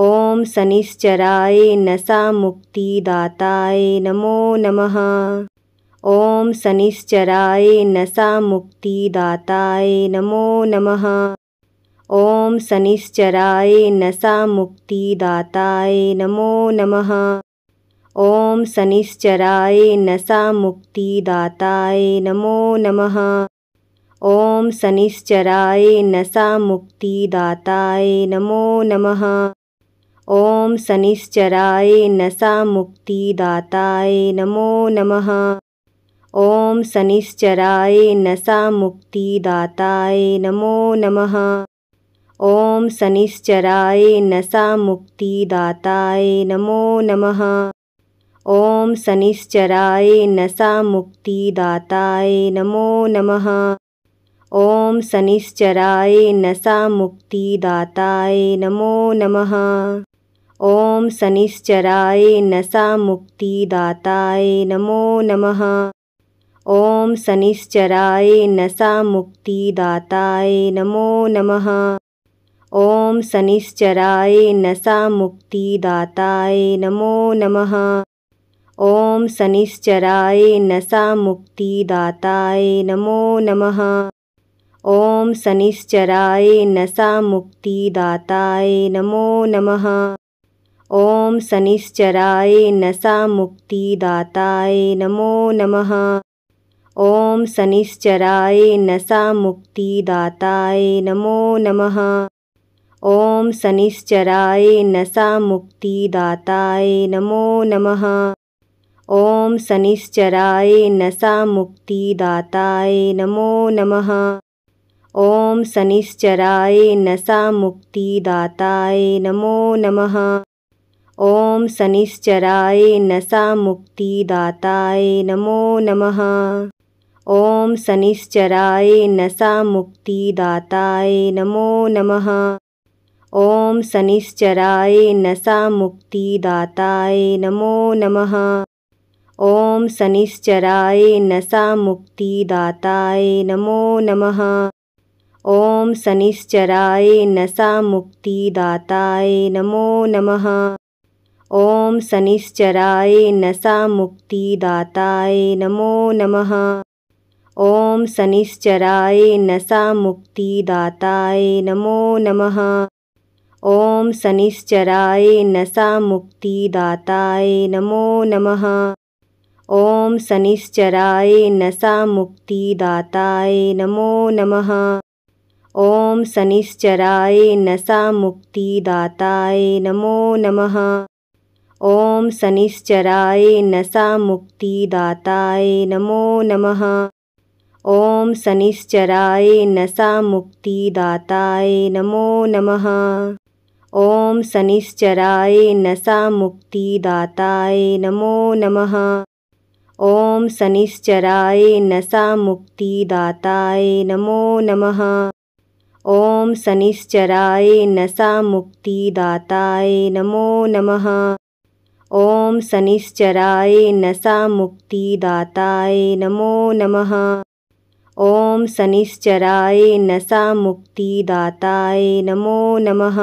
ओम शनिश्चराय नशा मुक्तिदाताय नमो नमः ओम शनिश्चराय नशा मुक्तिदाताय नमो नमः ओम शनिश्चराय नशा मुक्तिदाताय नमो नमः ओम शनिश्चराय नशा मुक्तिदाताय नमो नमः ओम शनिश्चराय नशा मुक्तिदाताय नमो नमः ओम शनिश्चराय नशा मुक्तिदाताय नमो नमः ओम शनिश्चराय नशा मुक्तिदाताय नमो नमः ओम शनिश्चराय नशा मुक्तिदाताय नमो नमः ओम शनिश्चराय नशा मुक्तिदाताय नमो नमः ओम शनिश्चराय नशा मुक्तिदाताय नमो नमः ॐ शनिश्चराय नसा मुक्तिदाताय नमो नमः ॐ शनिश्चराय नसा मुक्तिदाताय नमो नमः ॐ शनिश्चराय नसा मुक्तिदाताय नमो नमः ॐ शनिश्चराय नसा मुक्तिदाताय नमो नमः ॐ शनिश्चराय नसा मुक्तिदाताय नमो नमः ॐ शनिश्चराय नसा मुक्तिदाताय नमो नमः ॐ शनिश्चराय नसा मुक्तिदाताय नमो नमः ॐ शनिश्चराय नसा मुक्तिदाताय नमो नमः ॐ शनिश्चराय नसा मुक्तिदाताय नमो नमः ॐ सनिश्चराय नसा मुक्तिदाताय नमो नमः ओम शनिश्चराय नशा मुक्तिदाताय नमो नमः ओम शनिश्चराय नशा मुक्तिदाताय नमो नमः ओम शनिश्चराय नशा मुक्तिदाताय नमो नमः ओम शनिश्चराय नशा मुक्तिदाताय नमो नमः ओम शनिश्चराय नशा मुक्तिदाताय नमो नमः ॐ शनिश्चराय नसा मुक्तिदाताय नमो नमः ॐ शनिश्चराय नसा मुक्तिदाताय नमो नमः ॐ शनिश्चराय नसा मुक्तिदाताय नमो नमः ॐ शनिश्चराय नसा मुक्तिदाताय नमो नमः ॐ शनिश्चराय नसा मुक्तिदाताय नमो नमः ॐ शनिश्चराय नसा मुक्तिदाताय नमो नमः ॐ शनिश्चराय नसा मुक्तिदाताय नमो नमः ॐ शनिश्चराय नसा मुक्तिदाताय नमो नमः ॐ शनिश्चराय नसा मुक्तिदाताय नमो नमः ॐ शनिश्चराय नसा मुक्तिदाताय नमो नमः ॐ शनिश्चराय नसा मुक्तिदाताय नमो नमः ॐ शनिश्चराय नसा मुक्तिदाताय नमो नमः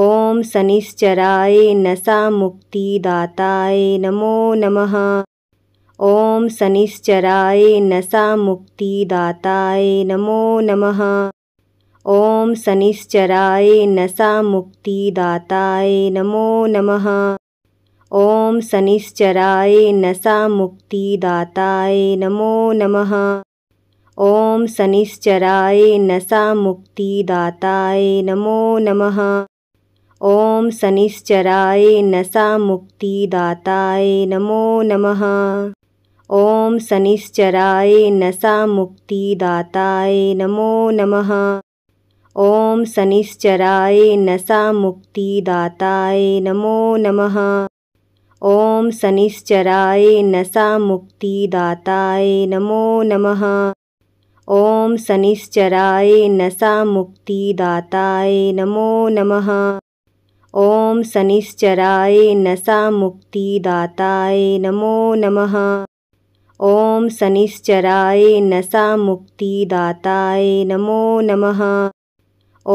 ॐ शनिश्चराय नसा मुक्तिदाताय नमो नमः ॐ शनिश्चराय नसा मुक्तिदाताय नमो नमः ॐ शनिश्चराय नसा मुक्तिदाताय नमो नमः ॐ शनिश्चराय नसा मुक्तिदाताय नमो नमः ॐ शनिश्चराय नसा मुक्तिदाताय नमो नमः ॐ शनिश्चराय नसा मुक्तिदाताय नमो नमः ॐ शनिश्चराय नसा मुक्तिदाताय नमो नमः ॐ शनिश्चराय नसा मुक्तिदाताय नमो नमः ॐ शनिश्चराय नसा मुक्तिदाताय नमो नमः ॐ शनिश्चराय नसा मुक्तिदाताय नमो नमः ॐ शनिश्चराय नसा मुक्तिदाताय नमो नमः ॐ शनिश्चराय नसा मुक्तिदाताय नमो नमः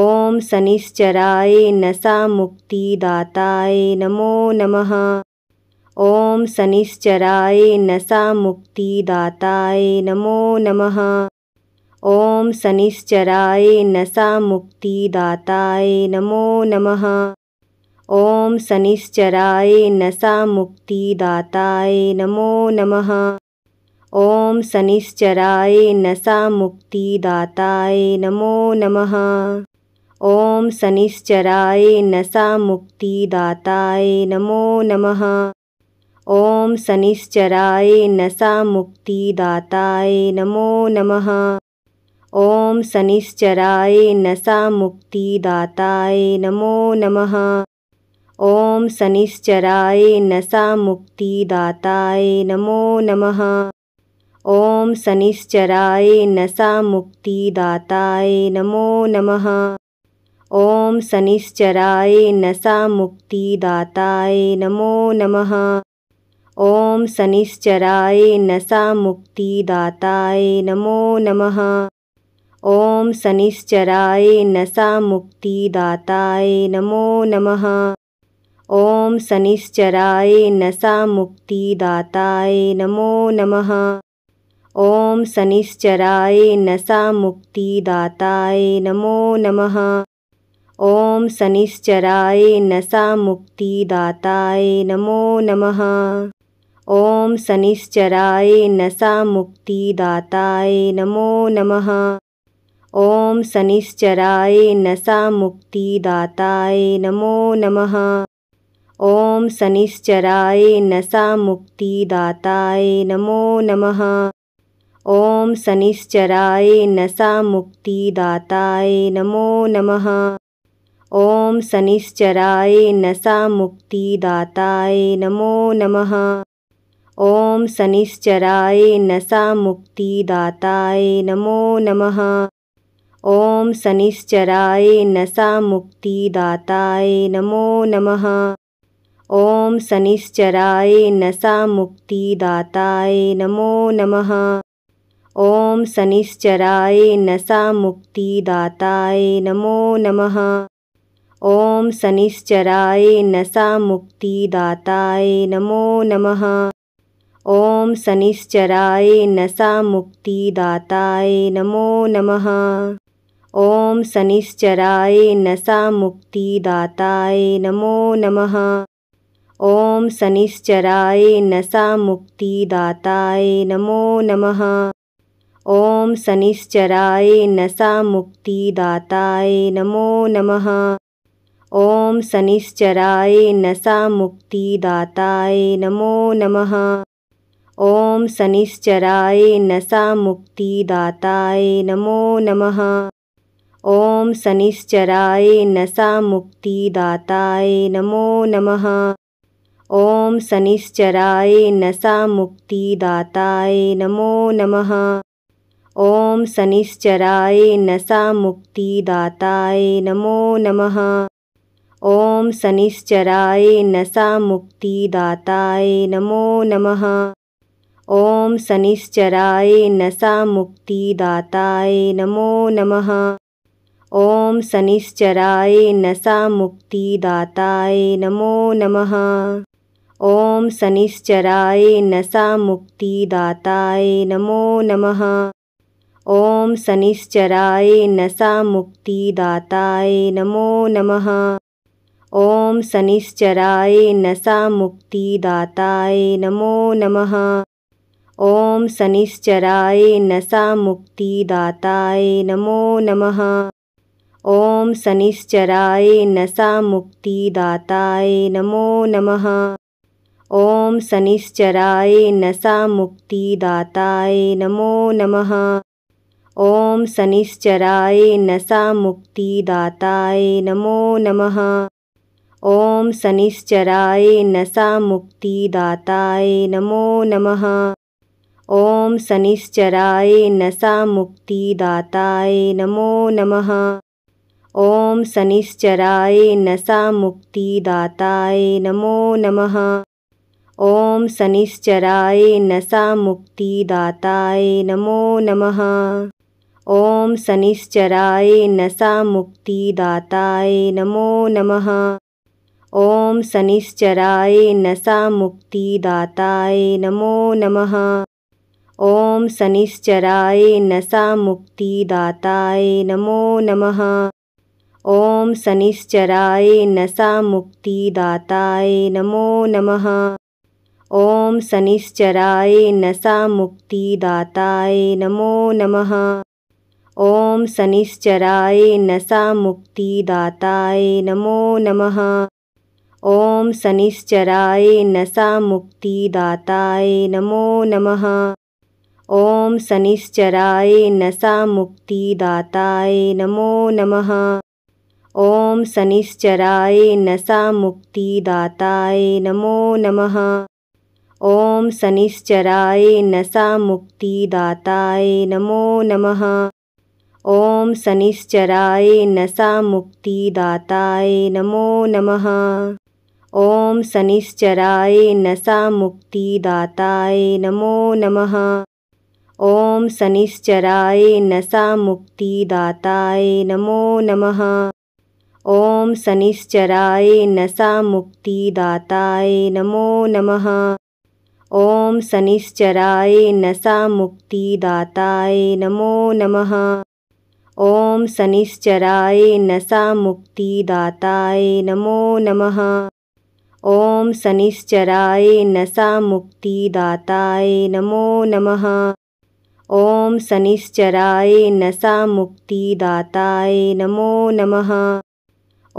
ॐ शनिश्चराय नसा मुक्तिदाताय नमो नमः ॐ शनिश्चराय नसा मुक्तिदाताय नमो नमः ॐ शनिश्चराय नसा मुक्तिदाताय नमो नमः ॐ शनिश्चराय नसा मुक्तिदाताय नमो नमः ॐ शनिश्चराय नसा मुक्तिदाताय नमो नमः ॐ शनिश्चराय नसा मुक्तिदाताय नमो नमः ॐ शनिश्चराय नसा मुक्तिदाताय नमो नमः ॐ शनिश्चराय नसा मुक्तिदाताय नमो नमः ॐ शनिश्चराय नसा मुक्तिदाताय नमो नमः ॐ शनिश्चराय नसा मुक्तिदाताय नमो नमः ॐ शनिश्चराय नसा मुक्तिदाताय नमो नमः ॐ शनिश्चराय नसा मुक्तिदाताय नमो नमः ॐ शनिश्चराय नसा मुक्तिदाताय नमो नमः ॐ शनिश्चराय नसा मुक्तिदाताय नमो नमः ॐ शनिश्चराय नसा मुक्तिदाताय नमो नमः ॐ शनिश्चराय नसा मुक्तिदाताय नमो नमः ॐ शनिश्चराय नसा मुक्तिदाताय नमो नमः ॐ शनिश्चराय नसा मुक्तिदाताय नमो नमः ॐ शनिश्चराय नसा मुक्तिदाताय नमो नमः ॐ शनिश्चराय नसा मुक्तिदाताय नमो नमः ॐ शनिश्चराय नसा मुक्तिदाताय नमो नमः ॐ शनिश्चराय नसा मुक्तिदाताय नमो नमः ॐ शनिश्चराय नसा मुक्तिदाताय नमो नमः ॐ शनिश्चराय नसा मुक्तिदाताय नमो नमः ॐ शनिश्चराय नसा मुक्तिदाताय नमो नमः ॐ शनिश्चराय नसा मुक्तिदाताय नमो नमः ओम शनिश्चराय नशा मुक्तिदाताय नमो नमः ओम शनिश्चराय नशा मुक्तिदाताय नमो नमः ओम शनिश्चराय नशा मुक्तिदाताय नमो नमः ओम शनिश्चराय नशा मुक्तिदाताय नमो नमः ओम शनिश्चराय नशा मुक्तिदाताय नमो नमः ॐ शनिश्चराय नसा मुक्तिदाताय नमो नमः ॐ शनिश्चराय नसा मुक्तिदाताय नमो नमः ॐ शनिश्चराय नसा मुक्तिदाताय नमो नमः ॐ शनिश्चराय नसा मुक्तिदाताय नमो नमः ॐ शनिश्चराय नसा मुक्तिदाताय नमो नमः ॐ शनिश्चराय नसा मुक्तिदाताय नमो नमः ॐ शनिश्चराय नसा मुक्तिदाताय नमो नमः ॐ शनिश्चराय नसा मुक्तिदाताय नमो नमः ॐ शनिश्चराय नसा मुक्तिदाताय नमो नमः ॐ शनिश्चराय नसा मुक्तिदाताय नमो नमः ॐ शनिश्चराय नसा मुक्तिदाताय नमो नमः ॐ शनिश्चराय नसा मुक्तिदाताय नमो नमः ॐ शनिश्चराय नसा मुक्तिदाताय नमो नमः ॐ शनिश्चराय नसा मुक्तिदाताय नमो नमः ॐ शनिश्चराय नसा मुक्तिदाताय नमो नमः ॐ शनिश्चराय नसा मुक्तिदाताय नमो नमः ॐ शनिश्चराय नसा मुक्तिदाताय नमो नमः ॐ शनिश्चराय नसा मुक्तिदाताय नमो नमः ॐ शनिश्चराय नसा मुक्तिदाताय नमो नमः ॐ शनिश्चराय नसा मुक्तिदाताय नमो नमः ओम शनिश्चराय नशा मुक्तिदाताय नमो नमः ओम शनिश्चराय नशा मुक्तिदाताय नमो नमः ओम शनिश्चराय नशा मुक्तिदाताय नमो नमः ओम शनिश्चराय नशा मुक्तिदाताय नमो नमः ओम शनिश्चराय नशा मुक्तिदाताय नमो नमः ओम शनिश्चराय नशा मुक्तिदाताय नमो नमः ओम शनिश्चराय नशा मुक्तिदाताय नमो नमः ओम शनिश्चराय नशा मुक्तिदाताय नमो नमः ओम शनिश्चराय नशा मुक्तिदाताय नमो नमः ओम शनिश्चराय नशा मुक्तिदाताय नमो नमः ओम शनिश्चराय नशा मुक्तिदाताय नमो नमः ओम शनिश्चराय नशा मुक्तिदाताय नमो नमः ओम शनिश्चराय नशा मुक्तिदाताय नमो नमः ओम शनिश्चराय नशा मुक्तिदाताय नमो नमः ओम शनिश्चराय नशा मुक्तिदाताय नमो नमः ओम शनिश्चराय नशा मुक्तिदाताय नमो नमः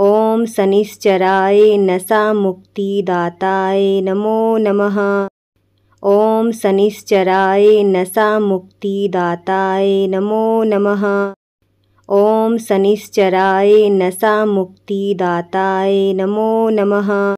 ओम शनिश्चराय नशा मुक्तिदाताय नमो नमः ओम शनिश्चराय नशा मुक्तिदाताय नमो नमः ओम शनिश्चराय नशा मुक्तिदाताय नमो नमः